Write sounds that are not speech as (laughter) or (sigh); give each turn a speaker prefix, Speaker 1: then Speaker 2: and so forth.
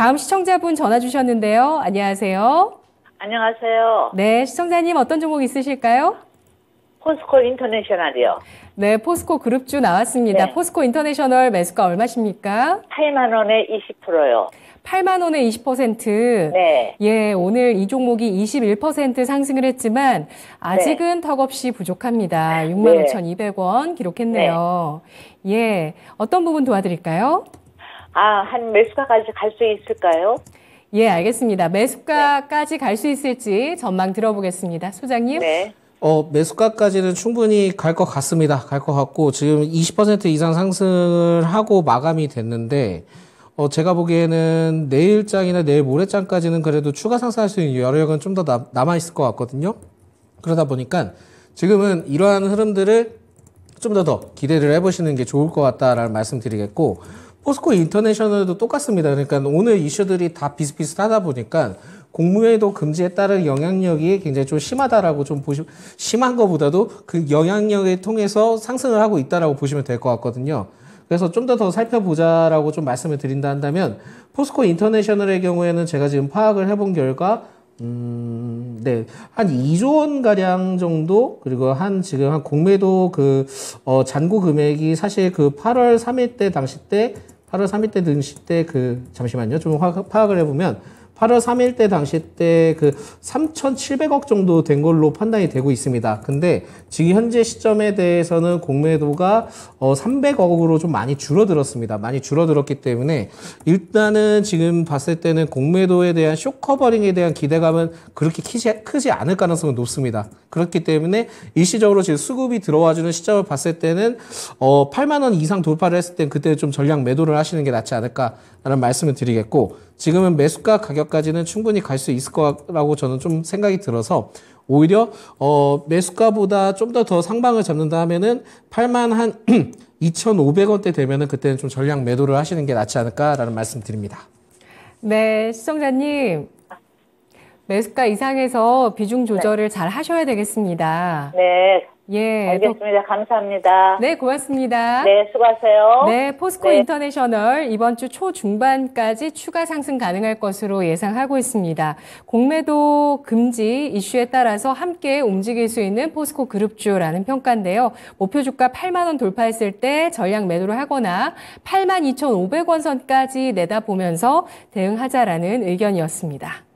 Speaker 1: 다음 시청자분 전화 주셨는데요. 안녕하세요. 안녕하세요. 네, 시청자님 어떤 종목 있으실까요? 포스코 인터내셔널이요. 네, 포스코 그룹주 나왔습니다. 네. 포스코 인터내셔널 매수가 얼마십니까? 8만 원에 20%요. 8만 원에 20%. 네. 예, 오늘 이 종목이 21% 상승을 했지만 아직은 네. 턱없이 부족합니다. 6만 네. 5,200원 기록했네요. 네. 예. 어떤 부분 도와드릴까요? 아, 한 매수가까지 갈 수 있을까요? 예, 알겠습니다. 매수가까지 갈 수 있을지 전망 들어보겠습니다. 소장님. 네.
Speaker 2: 어, 매수가까지는 충분히 갈 것 같습니다. 갈 것 같고, 지금 20% 이상 상승을 하고 마감이 됐는데, 어, 제가 보기에는 내일장이나 내일 모레장까지는 그래도 추가 상승할 수 있는 여력은 좀 더 남아있을 것 같거든요. 그러다 보니까 지금은 이러한 흐름들을 좀더더 기대를 해보시는 게 좋을 것 같다라는 말씀드리겠고 포스코 인터내셔널도 똑같습니다. 그러니까 오늘 이슈들이 다 비슷비슷하다 보니까 공무회도 금지에 따른 영향력이 굉장히 좀 심하다라고 좀 보시 심한 것보다도 그 영향력을 통해서 상승을 하고 있다라고 보시면 될 것 같거든요. 그래서 좀 더더 더 살펴보자라고 좀 말씀을 드린다 한다면 포스코 인터내셔널의 경우에는 제가 지금 파악을 해본 결과 음 네. 한 2조 원 가량 정도 그리고 한 지금 한 공매도 그 어, 잔고 금액이 사실 그 8월 3일 때 당시 때 8월 3일 때 당시 때그 잠시만요. 좀 화, 파악을 해 보면 8월 3일 때 당시 때 그 3,700억 정도 된 걸로 판단이 되고 있습니다. 근데 지금 현재 시점에 대해서는 공매도가 어 300억으로 좀 많이 줄어들었습니다. 많이 줄어들었기 때문에 일단은 지금 봤을 때는 공매도에 대한 쇼커버링에 대한 기대감은 그렇게 크지, 크지 않을 가능성은 높습니다. 그렇기 때문에 일시적으로 지금 수급이 들어와주는 시점을 봤을 때는 어 8만 원 이상 돌파를 했을 땐 그때 좀 전량 매도를 하시는 게 낫지 않을까라는 말씀을 드리겠고 지금은 매수가 가격까지는 충분히 갈 수 있을 거라고 저는 좀 생각이 들어서 오히려 어 매수가보다 좀 더더 더 상방을 잡는다 하면은 8만 한 2,500원대 (clears throat) 되면은 그때는 좀 전량 매도를 하시는 게 낫지 않을까라는 말씀드립니다.
Speaker 1: 네, 시청자님. 매수가 이상해서 비중 조절을 네. 잘 하셔야 되겠습니다. 네, 예. 알겠습니다. 더... 감사합니다. 네, 고맙습니다. 네, 수고하세요. 네, 포스코 네. 인터내셔널 이번 주 초중반까지 추가 상승 가능할 것으로 예상하고 있습니다. 공매도 금지 이슈에 따라서 함께 움직일 수 있는 포스코 그룹주라는 평가인데요. 목표 주가 8만 원 돌파했을 때 전량 매도를 하거나 8만 2,500원 선까지 내다보면서 대응하자라는 의견이었습니다.